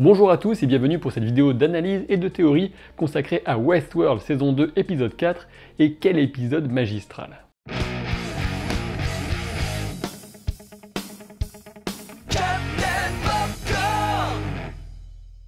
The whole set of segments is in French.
Bonjour à tous et bienvenue pour cette vidéo d'analyse et de théorie consacrée à Westworld saison 2 épisode 4 et quel épisode magistral.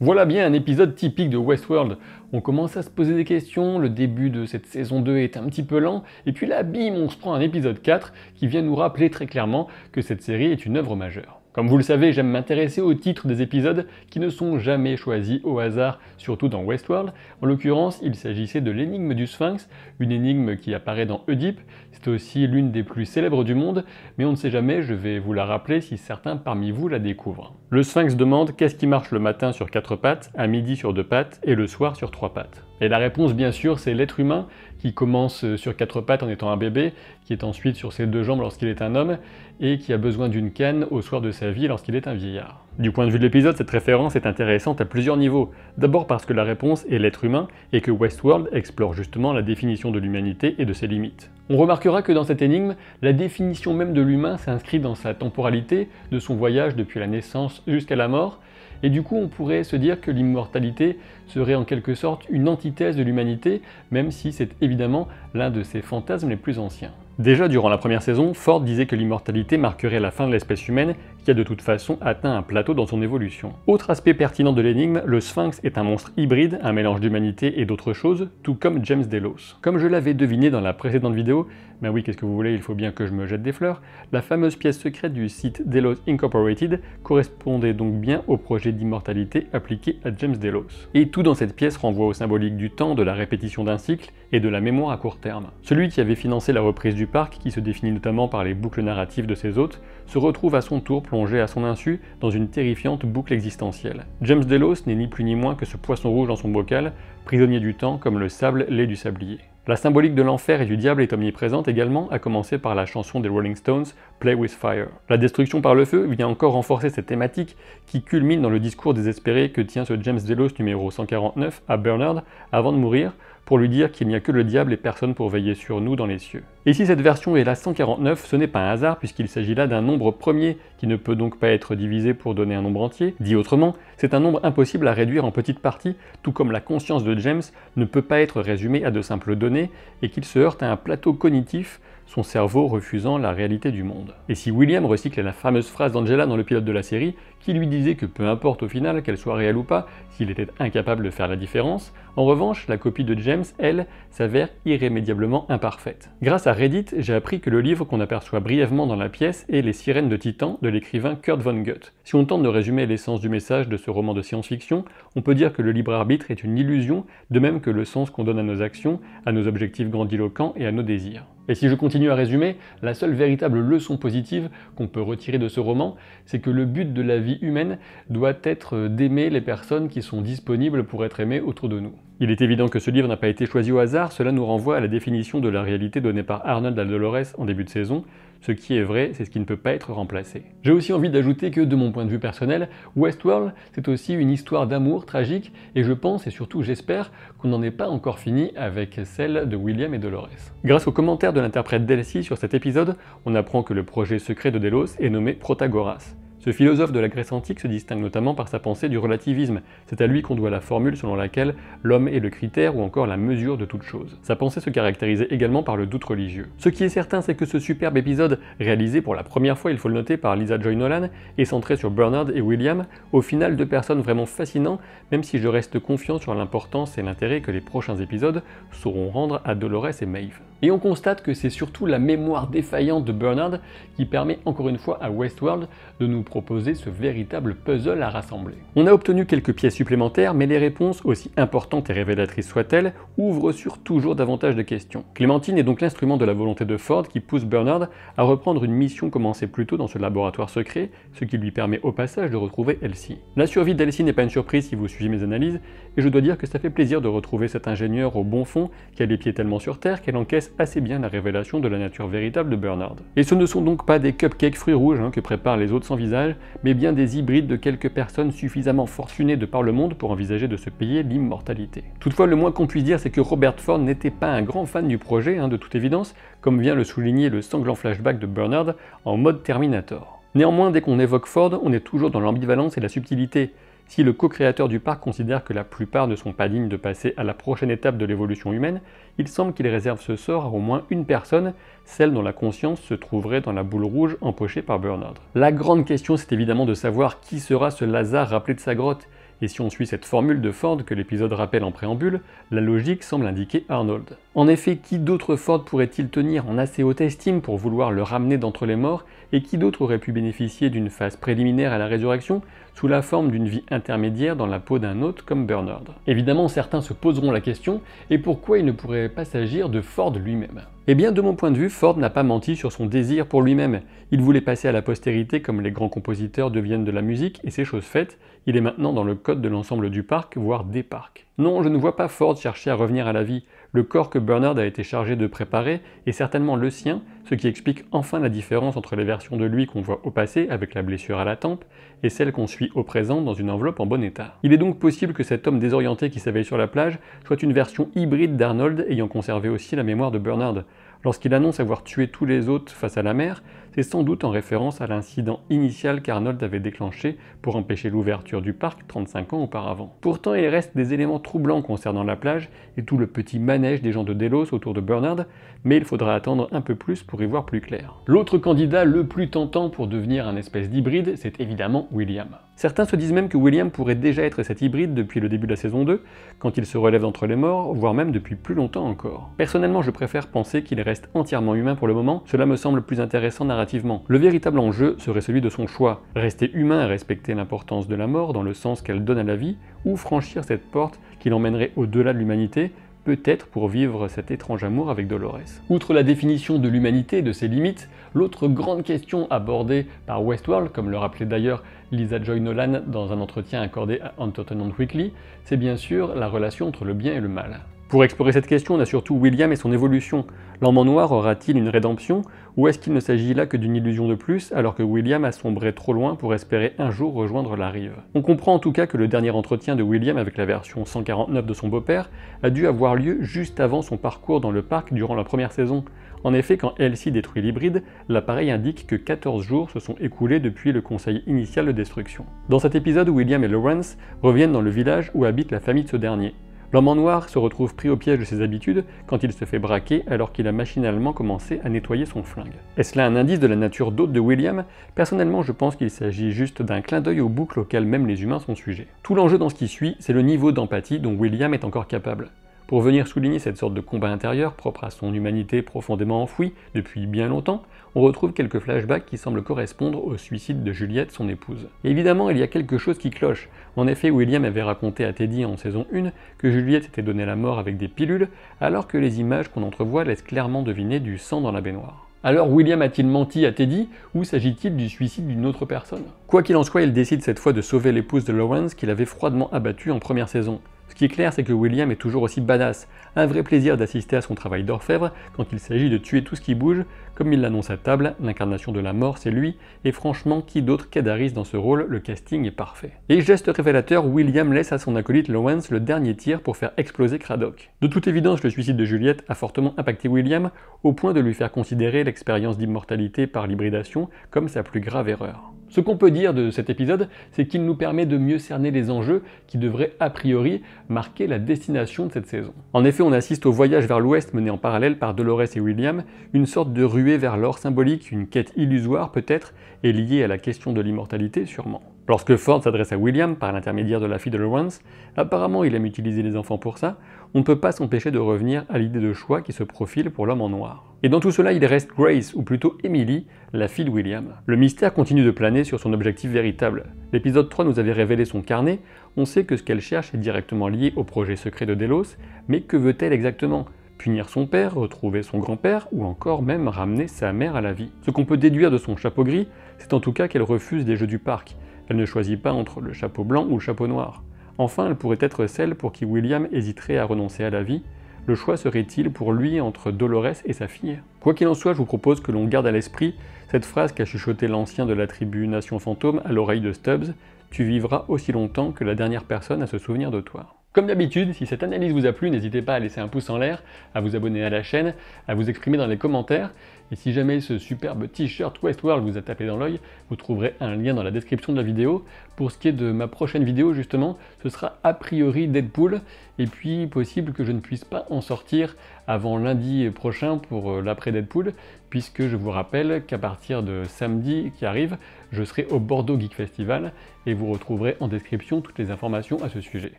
Voilà bien un épisode typique de Westworld. On commence à se poser des questions, le début de cette saison 2 est un petit peu lent, et puis là, bim, on se prend un épisode 4 qui vient nous rappeler très clairement que cette série est une œuvre majeure. Comme vous le savez, j'aime m'intéresser aux titres des épisodes qui ne sont jamais choisis au hasard, surtout dans Westworld. En l'occurrence, il s'agissait de l'énigme du Sphinx, une énigme qui apparaît dans Oedipe, c'est aussi l'une des plus célèbres du monde, mais on ne sait jamais, je vais vous la rappeler si certains parmi vous la découvrent. Le Sphinx demande qu'est-ce qui marche le matin sur quatre pattes, à midi sur deux pattes et le soir sur trois pattes. Et la réponse bien sûr c'est l'être humain, qui commence euh, sur quatre pattes en étant un bébé, qui est ensuite sur ses deux jambes lorsqu'il est un homme, et qui a besoin d'une canne au soir de sa vie lorsqu'il est un vieillard. Du point de vue de l'épisode, cette référence est intéressante à plusieurs niveaux. D'abord parce que la réponse est l'être humain et que Westworld explore justement la définition de l'humanité et de ses limites. On remarquera que dans cette énigme, la définition même de l'humain s'inscrit dans sa temporalité, de son voyage depuis la naissance jusqu'à la mort, et du coup, on pourrait se dire que l'immortalité serait en quelque sorte une antithèse de l'humanité, même si c'est évidemment l'un de ses fantasmes les plus anciens. Déjà durant la première saison, Ford disait que l'immortalité marquerait la fin de l'espèce humaine qui a de toute façon atteint un plateau dans son évolution. Autre aspect pertinent de l'énigme, le sphinx est un monstre hybride, un mélange d'humanité et d'autres choses, tout comme James Delos. Comme je l'avais deviné dans la précédente vidéo, ben oui qu'est-ce que vous voulez, il faut bien que je me jette des fleurs, la fameuse pièce secrète du site Delos Incorporated correspondait donc bien au projet d'immortalité appliqué à James Delos. Et tout dans cette pièce renvoie au symbolique du temps, de la répétition d'un cycle et de la mémoire à court terme. Celui qui avait financé la reprise du parc, qui se définit notamment par les boucles narratives de ses hôtes, se retrouve à son tour plongé à son insu dans une terrifiante boucle existentielle. James Delos n'est ni plus ni moins que ce poisson rouge dans son bocal, prisonnier du temps comme le sable l'est du sablier. La symbolique de l'enfer et du diable est omniprésente également, à commencer par la chanson des Rolling Stones, Play with Fire. La destruction par le feu vient encore renforcer cette thématique qui culmine dans le discours désespéré que tient ce James Delos numéro 149 à Bernard avant de mourir, pour lui dire qu'il n'y a que le diable et personne pour veiller sur nous dans les cieux. Et si cette version est la 149, ce n'est pas un hasard puisqu'il s'agit là d'un nombre premier qui ne peut donc pas être divisé pour donner un nombre entier. Dit autrement, c'est un nombre impossible à réduire en petites parties, tout comme la conscience de James ne peut pas être résumée à de simples données et qu'il se heurte à un plateau cognitif son cerveau refusant la réalité du monde. Et si William recycle la fameuse phrase d'Angela dans le pilote de la série, qui lui disait que peu importe au final qu'elle soit réelle ou pas, s'il était incapable de faire la différence, en revanche, la copie de James, elle, s'avère irrémédiablement imparfaite. Grâce à Reddit, j'ai appris que le livre qu'on aperçoit brièvement dans la pièce est Les sirènes de Titan de l'écrivain Kurt von Goethe. Si on tente de résumer l'essence du message de ce roman de science-fiction, on peut dire que le libre arbitre est une illusion, de même que le sens qu'on donne à nos actions, à nos objectifs grandiloquents et à nos désirs. Et si je continue à résumer, la seule véritable leçon positive qu'on peut retirer de ce roman, c'est que le but de la vie humaine doit être d'aimer les personnes qui sont disponibles pour être aimées autour de nous. Il est évident que ce livre n'a pas été choisi au hasard, cela nous renvoie à la définition de la réalité donnée par Arnold Dolores en début de saison, ce qui est vrai, c'est ce qui ne peut pas être remplacé. J'ai aussi envie d'ajouter que, de mon point de vue personnel, Westworld, c'est aussi une histoire d'amour tragique, et je pense, et surtout j'espère, qu'on n'en est pas encore fini avec celle de William et Dolores. Grâce aux commentaires de l'interprète Delcy sur cet épisode, on apprend que le projet secret de Delos est nommé Protagoras. Ce philosophe de la Grèce antique se distingue notamment par sa pensée du relativisme. C'est à lui qu'on doit la formule selon laquelle l'homme est le critère ou encore la mesure de toute chose. Sa pensée se caractérisait également par le doute religieux. Ce qui est certain, c'est que ce superbe épisode, réalisé pour la première fois, il faut le noter, par Lisa Joy Nolan, est centré sur Bernard et William, au final deux personnes vraiment fascinantes, même si je reste confiant sur l'importance et l'intérêt que les prochains épisodes sauront rendre à Dolores et Maeve. Et on constate que c'est surtout la mémoire défaillante de Bernard qui permet encore une fois à Westworld de nous proposer ce véritable puzzle à rassembler. On a obtenu quelques pièces supplémentaires, mais les réponses, aussi importantes et révélatrices soient-elles, ouvrent sur toujours davantage de questions. Clémentine est donc l'instrument de la volonté de Ford qui pousse Bernard à reprendre une mission commencée plus tôt dans ce laboratoire secret, ce qui lui permet au passage de retrouver Elsie. La survie d'Elsie n'est pas une surprise si vous suivez mes analyses, et je dois dire que ça fait plaisir de retrouver cet ingénieur au bon fond qui a les pieds tellement sur terre qu'elle encaisse assez bien la révélation de la nature véritable de Bernard. Et ce ne sont donc pas des cupcakes fruits rouges hein, que préparent les autres sans visage mais bien des hybrides de quelques personnes suffisamment fortunées de par le monde pour envisager de se payer l'immortalité. Toutefois, le moins qu'on puisse dire, c'est que Robert Ford n'était pas un grand fan du projet, hein, de toute évidence, comme vient le souligner le sanglant flashback de Bernard en mode Terminator. Néanmoins, dès qu'on évoque Ford, on est toujours dans l'ambivalence et la subtilité si le co-créateur du parc considère que la plupart ne sont pas dignes de passer à la prochaine étape de l'évolution humaine, il semble qu'il réserve ce sort à au moins une personne, celle dont la conscience se trouverait dans la boule rouge empochée par Bernard. La grande question c'est évidemment de savoir qui sera ce Lazare rappelé de sa grotte, et si on suit cette formule de Ford que l'épisode rappelle en préambule, la logique semble indiquer Arnold. En effet, qui d'autre Ford pourrait-il tenir en assez haute estime pour vouloir le ramener d'entre les morts, et qui d'autre aurait pu bénéficier d'une phase préliminaire à la résurrection sous la forme d'une vie intermédiaire dans la peau d'un autre comme Bernard Évidemment, certains se poseront la question, et pourquoi il ne pourrait pas s'agir de Ford lui-même Eh bien, de mon point de vue, Ford n'a pas menti sur son désir pour lui-même. Il voulait passer à la postérité comme les grands compositeurs deviennent de la musique, et c'est chose faite, il est maintenant dans le code de l'ensemble du parc, voire des parcs. Non, je ne vois pas Ford chercher à revenir à la vie. Le corps que Bernard a été chargé de préparer est certainement le sien, ce qui explique enfin la différence entre les versions de lui qu'on voit au passé avec la blessure à la tempe et celle qu'on suit au présent dans une enveloppe en bon état. Il est donc possible que cet homme désorienté qui s'éveille sur la plage soit une version hybride d'Arnold ayant conservé aussi la mémoire de Bernard. Lorsqu'il annonce avoir tué tous les autres face à la mer, c'est sans doute en référence à l'incident initial qu'Arnold avait déclenché pour empêcher l'ouverture du parc 35 ans auparavant. Pourtant, il reste des éléments troublants concernant la plage et tout le petit manège des gens de Delos autour de Bernard, mais il faudra attendre un peu plus pour y voir plus clair. L'autre candidat le plus tentant pour devenir un espèce d'hybride, c'est évidemment William. Certains se disent même que William pourrait déjà être cet hybride depuis le début de la saison 2, quand il se relève d'entre les morts, voire même depuis plus longtemps encore. Personnellement, je préfère penser qu'il reste entièrement humain pour le moment, cela me semble plus intéressant narrativement. Le véritable enjeu serait celui de son choix, rester humain et respecter l'importance de la mort dans le sens qu'elle donne à la vie, ou franchir cette porte qui l'emmènerait au-delà de l'humanité, peut-être pour vivre cet étrange amour avec Dolores. Outre la définition de l'humanité et de ses limites, l'autre grande question abordée par Westworld, comme le rappelait d'ailleurs Lisa Joy Nolan dans un entretien accordé à Entertainment Weekly, c'est bien sûr la relation entre le bien et le mal. Pour explorer cette question, on a surtout William et son évolution. L'homme en noir aura-t-il une rédemption, ou est-ce qu'il ne s'agit là que d'une illusion de plus, alors que William a sombré trop loin pour espérer un jour rejoindre la rive On comprend en tout cas que le dernier entretien de William avec la version 149 de son beau-père a dû avoir lieu juste avant son parcours dans le parc durant la première saison. En effet, quand Elsie détruit l'hybride, l'appareil indique que 14 jours se sont écoulés depuis le conseil initial de destruction. Dans cet épisode, William et Lawrence reviennent dans le village où habite la famille de ce dernier. L'homme en noir se retrouve pris au piège de ses habitudes quand il se fait braquer alors qu'il a machinalement commencé à nettoyer son flingue. Est-ce là un indice de la nature d'hôte de William Personnellement, je pense qu'il s'agit juste d'un clin d'œil aux boucles auxquelles même les humains sont sujets. Tout l'enjeu dans ce qui suit, c'est le niveau d'empathie dont William est encore capable. Pour venir souligner cette sorte de combat intérieur propre à son humanité profondément enfouie depuis bien longtemps, on retrouve quelques flashbacks qui semblent correspondre au suicide de Juliette, son épouse. évidemment, il y a quelque chose qui cloche. En effet, William avait raconté à Teddy en saison 1 que Juliette était donnée la mort avec des pilules, alors que les images qu'on entrevoit laissent clairement deviner du sang dans la baignoire. Alors William a-t-il menti à Teddy ou s'agit-il du suicide d'une autre personne Quoi qu'il en soit, il décide cette fois de sauver l'épouse de Lawrence qu'il avait froidement abattue en première saison. Ce qui est clair, c'est que William est toujours aussi badass. Un vrai plaisir d'assister à son travail d'orfèvre quand il s'agit de tuer tout ce qui bouge. Comme il l'annonce à table, l'incarnation de la mort, c'est lui. Et franchement, qui d'autre qu'Adaris dans ce rôle Le casting est parfait. Et geste révélateur, William laisse à son acolyte Lawrence le dernier tir pour faire exploser Cradock. De toute évidence, le suicide de Juliette a fortement impacté William, au point de lui faire considérer l'expérience d'immortalité par l'hybridation comme sa plus grave erreur. Ce qu'on peut dire de cet épisode, c'est qu'il nous permet de mieux cerner les enjeux qui devraient a priori marquer la destination de cette saison. En effet, on assiste au voyage vers l'ouest mené en parallèle par Dolores et William, une sorte de ruée vers l'or symbolique, une quête illusoire peut-être, et liée à la question de l'immortalité sûrement. Lorsque Ford s'adresse à William par l'intermédiaire de la fille de Lawrence, apparemment il aime utiliser les enfants pour ça, on ne peut pas s'empêcher de revenir à l'idée de choix qui se profile pour l'homme en noir. Et dans tout cela, il reste Grace, ou plutôt Emily, la fille de William. Le mystère continue de planer sur son objectif véritable. L'épisode 3 nous avait révélé son carnet, on sait que ce qu'elle cherche est directement lié au projet secret de Delos, mais que veut-elle exactement punir son père, retrouver son grand-père ou encore même ramener sa mère à la vie. Ce qu'on peut déduire de son chapeau gris, c'est en tout cas qu'elle refuse les jeux du parc. Elle ne choisit pas entre le chapeau blanc ou le chapeau noir. Enfin, elle pourrait être celle pour qui William hésiterait à renoncer à la vie. Le choix serait-il pour lui entre Dolores et sa fille Quoi qu'il en soit, je vous propose que l'on garde à l'esprit cette phrase qu'a chuchoté l'ancien de la tribu Nation Fantôme à l'oreille de Stubbs Tu vivras aussi longtemps que la dernière personne à se souvenir de toi. Comme d'habitude, si cette analyse vous a plu, n'hésitez pas à laisser un pouce en l'air, à vous abonner à la chaîne, à vous exprimer dans les commentaires, et si jamais ce superbe t-shirt Westworld vous a tapé dans l'œil, vous trouverez un lien dans la description de la vidéo. Pour ce qui est de ma prochaine vidéo justement, ce sera a priori Deadpool, et puis possible que je ne puisse pas en sortir avant lundi prochain pour euh, l'après Deadpool, puisque je vous rappelle qu'à partir de samedi qui arrive, je serai au Bordeaux Geek Festival, et vous retrouverez en description toutes les informations à ce sujet.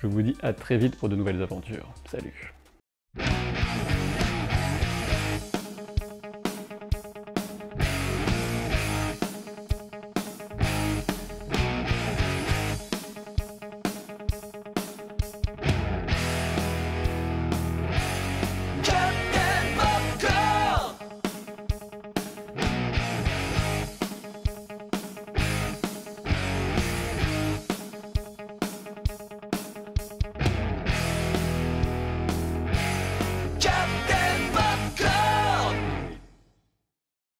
Je vous dis à très vite pour de nouvelles aventures. Salut